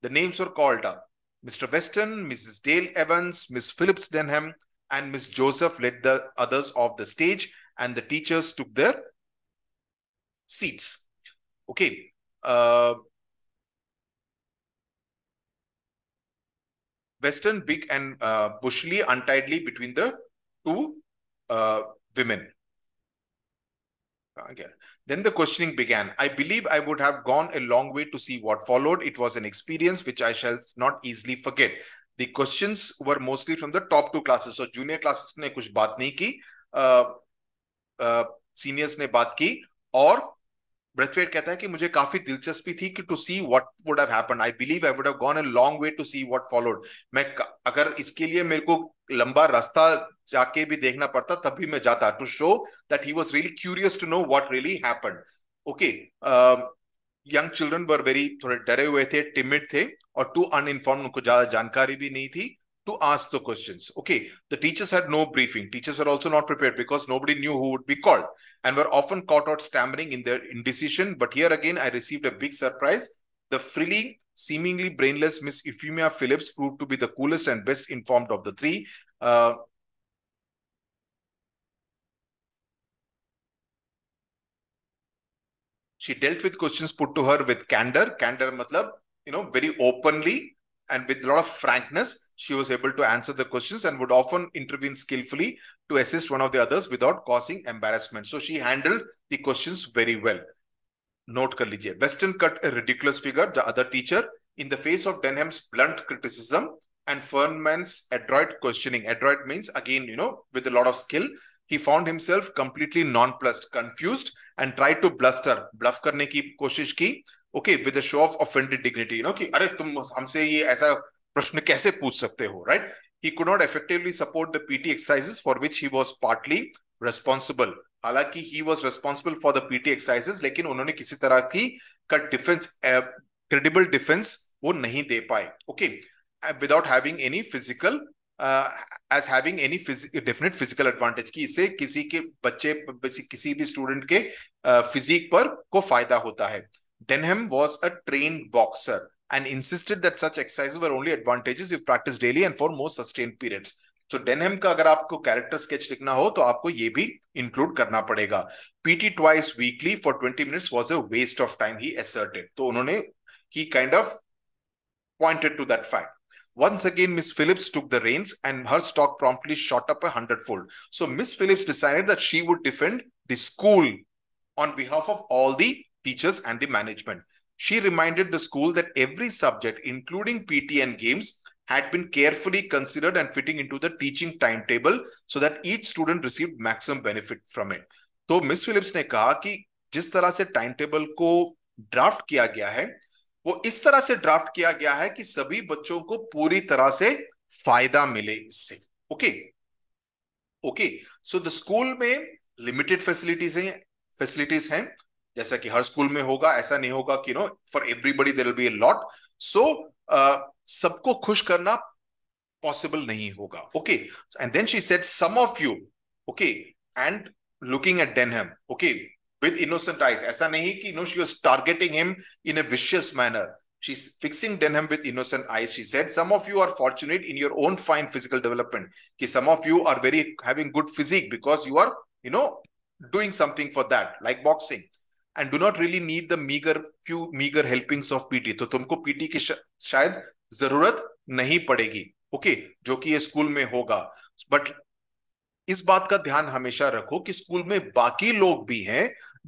The names were called up. Mr. Weston, Mrs. Dale Evans, Miss Phillips Denham, and Miss Joseph led the others off the stage, and the teachers took their seats. Okay. Uh, western wig and uh, bushily untidily between the two uh, women. Okay. Uh, then the questioning began. I believe I would have gone a long way to see what followed. It was an experience which I shall not easily forget. The questions were mostly from the top two classes. So junior classes ने कुछ बात नहीं की, uh, uh, seniors ने बात की और Brathwaite कहता है कि मुझे काफी दिलचस्पी थी कि to see what would have happened I believe I would have gone a long way to see what followed मैं अगर इसके लिए मेरे को लंबा रास्ता जाके भी देखना पड़ता तब भी मैं जाता to show that he was really curious to know what really happened okay young children were very थोड़े डरे हुए थे टिमिड थे और टू अनइनफॉर्म उनको ज्यादा जानकारी भी नहीं थी to ask the questions. Okay, the teachers had no briefing. Teachers were also not prepared because nobody knew who would be called and were often caught out stammering in their indecision. But here again, I received a big surprise. The frilly, seemingly brainless Miss Euphemia Phillips proved to be the coolest and best informed of the three. Uh, she dealt with questions put to her with candor. Candor, matlab, you know, very openly and with a lot of frankness, she was able to answer the questions and would often intervene skillfully to assist one of the others without causing embarrassment. So she handled the questions very well. Note कर लीजिए cut a ridiculous figure, the other teacher, in the face of Denham's blunt criticism and Fernman's adroit questioning. Adroit means, again, you know, with a lot of skill, he found himself completely nonplussed, confused, and tried to bluster. Bluff karne ki koshish ki, okay with a show of offended dignity no कि अरे तुम हमसे ये ऐसा प्रश्न कैसे पूछ सकते हो right he could not effectively support the PT exercises for which he was partly responsible हालांकि he was responsible for the PT exercises लेकिन उन्होंने किसी तरह की का डिफेंस क्रेडिबल डिफेंस वो नहीं दे पाए okay without having any physical edge having any definite physical advantage कि इससे किसी के बच्चे किसी भी स्टूडेंट के फिजिक uh, पर को फायदा होता है Denham was a trained boxer and insisted that such exercises were only advantages if practiced daily and for more sustained periods. so, Denham का अगर आपको character sketch लिखना हो तो आपको ये भी include करना पड़ेगा PT twice weekly for 20 minutes was a waste of time, he asserted. So उन्होंने he kind of pointed to that fact. Once again, Miss Phillips took the reins and her stock promptly shot up a hundredfold. So Miss Phillips decided that she would defend the school on behalf of all the teachers and the management. She reminded the school that every subject, including PT and games, had been carefully considered and fitting into the teaching timetable so that each student received maximum benefit from it. तो Miss Phillips ने कहा कि जिस तरह से time table को draft किया गया है वो इस तरह से ड्राफ्ट किया गया है कि सभी बच्चों को पूरी तरह से फायदा मिले इससे okay okay so the school में लिमिटेड फैसिलिटीज हैं फैसिलिटीज हैं जैसा कि हर स्कूल में होगा ऐसा नहीं होगा कि no for everybody there be a lot so सबको खुश करना पॉसिबल नहीं होगा okay and then she set some of you okay and looking at Denham okay with innocent eyes ऐसा नहीं कि no she was targeting him in a vicious manner She's fixing Denham with innocent eyes. She said, "Some of you are fortunate in your own fine physical development. Ki some of you are very having good physique because you are, you know, doing something for that, like boxing. And do not really need the meagre few meagre helpings of PT तो तुमको PT की शायद जरूरत नहीं पड़ेगी okay okay, जो कि ये स्कूल में होगा बट इस बात का ध्यान हमेशा रखो कि स्कूल में बाकी लोग भी हैं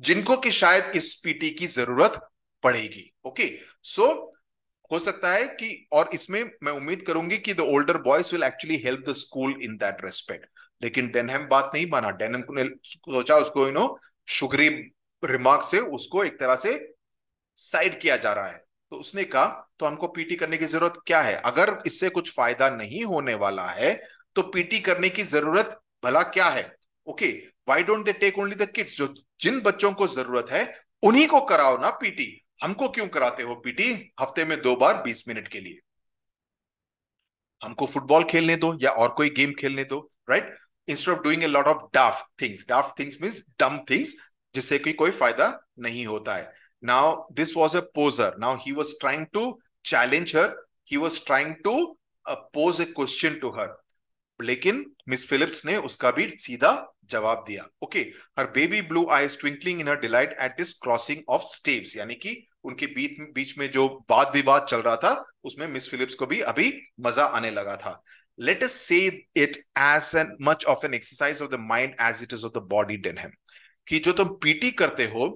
जिनको कि शायद इस पीटी की जरूरत पड़ेगी ओके okay, सो so, हो सकता है कि और इसमें मैं उम्मीद करूंगी कि the older boys will actually help the school in that respect लेकिन डेनहम बात नहीं माना डेनहम ने सोचा उसको यू नो शुगरी रिमार्क से उसको एक तरह से साइड किया जा रहा है तो उसने कहा तो हमको पीटी करने की जरूरत क्या है अगर इससे कुछ फायदा नहीं होने वाला है तो पीटी करने की जरूरत भला क्या है okay why don't they take only the kids जो जिन बच्चों को जरूरत है उन्हीं को कराओ ना पीटी हमको क्यों कराते हो पीटी हफ्ते में दो बार बीस मिनट के लिए हमको फुटबॉल खेलने दो या और कोई गेम खेलने दो right instead of doing a lot of daft things daft things means dumb things जिससे कि कोई फायदा नहीं होता है now this was a poser now he was trying to challenge her he was trying to pose a question to her लेकिन Miss Phillips ने उसका भी सीधा जवाब दिया okay her baby blue eyes twinkling in her delight at this crossing of steps यानी कि उनके बीच बीच में जो वाद विवाद चल रहा था उसमें मिस फिलिप्स को भी अभी मजा आने लगा था let us say it as an much of an exercise of the mind as it is of the body denham कि जो तुम पीटी करते हो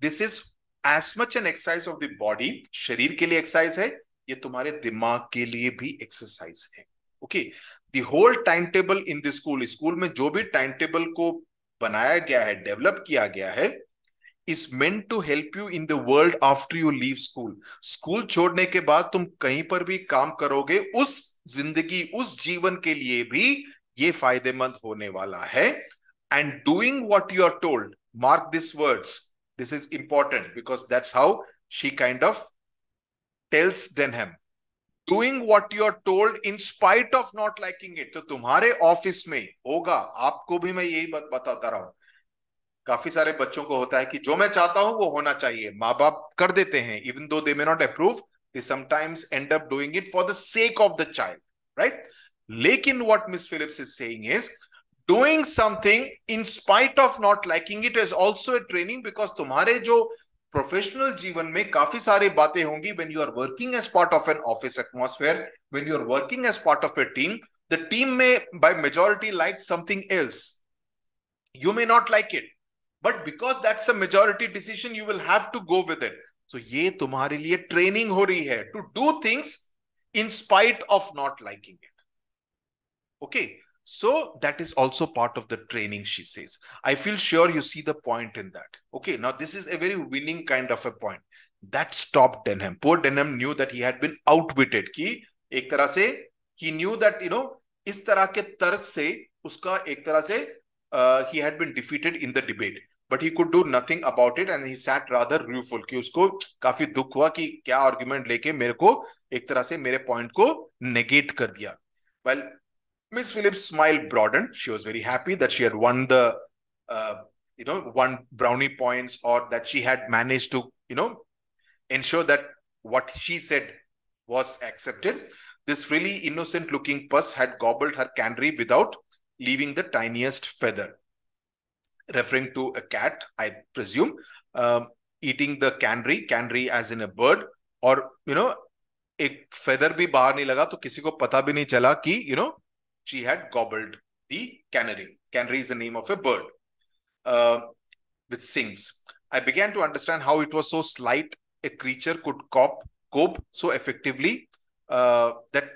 this is as much an exercise of the body शरीर के लिए एक्सरसाइज है ये तुम्हारे दिमाग के लिए भी एक्सरसाइज है okay the whole time table in the school school में जो भी टाइम टेबल को बनाया गया है डेवलप किया गया है is meant to help you in the world after you leave school school छोड़ने के बाद तुम कहीं पर भी काम करोगे उस जिंदगी उस जीवन के लिए भी ये फायदेमंद होने वाला है and doing what you are told. Mark these words. This is important because that's how she kind of tells Denham. Doing what you are told in spite of not liking it. So, तुम्हारे office में होगा आपको भी मैं यही बात बताता रहा हूं काफी सारे बच्चों को होता है कि जो मैं चाहता हूं वो होना चाहिए माँ बाप कर देते हैं even though they sometimes end up doing it for the sake of the child, right? Lekin, what Miss Phillips is saying is doing something in spite of not liking it is also a training because तुम्हारे जो professional जीवन में काफी सारी बातें होंगी when you are working as part of an office atmosphere when you are working as part of a team the team में by majority like something else you may not like it but because that's a majority decision you will have to go with it so ये तुम्हारे लिए training हो रही है to do things in spite of not liking it okay So that is also part of the training, she says. I feel sure you see the point in that. Okay, now this is a very winning kind of a point. That stopped Denham. Poor Denham knew that he had been outwitted. Ki एक तरह से he knew that you know इस तरह के तर्क से uh, he had been defeated in the debate. But he, could do nothing about it and he, sat rather rueful. कि उसको काफी दुख हुआ कि क्या आर्ग्यूमेंट लेके मेरे को एक तरह से मेरे पॉइंट को नेगेट कर दिया well, Miss Phillips' smile broadened. She was very happy that she had won the, uh, you know, won brownie points or that she had managed to, you know, ensure that what she said was accepted. This really innocent looking puss had gobbled her canary without leaving the tiniest feather. Referring to a cat, I presume, um, eating the canary, canary as in a bird, or, you know, a feather. भी बाहर नहीं लगा तो किसी को पता she had gobbled the canary. Canary is the name of a bird uh, which sings. I began to understand how it was so slight a creature could cop, cope so effectively uh, that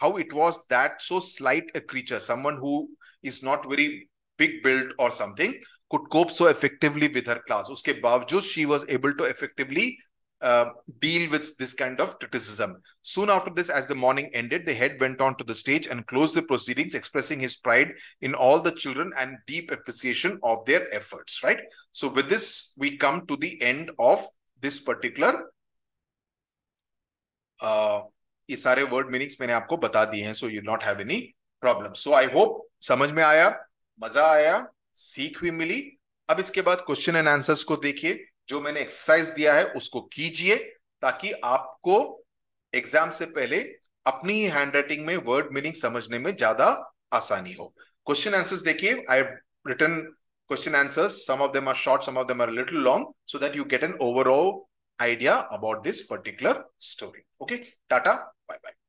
how it was that so slight a creature, someone who is not very big built or something, could cope so effectively with her class. Uske she was able to effectively uh, deal with this kind of criticism. Soon after this, as the morning ended, the head went on to the stage and closed the proceedings, expressing his pride in all the children and deep appreciation of their efforts. Right. So with this, we come to the end of this particular. Uh, ये सारे word meanings मैंने आपको बता दिए हैं so you not have any problem so I hope समझ में आया मजा आया सीख भी मिली अब इसके बाद क्वेश्चन एंड आंसर्स को देखिए जो मैंने एक्सरसाइज दिया है उसको कीजिए ताकि आपको एग्जाम से पहले अपनी हैंड राइटिंग में वर्ड मीनिंग समझने में ज्यादा आसानी हो क्वेश्चन आंसर्स देखिए I return question answers some of them are short some of them are little long so that you get an overall idea about this particular story okay tata bye bye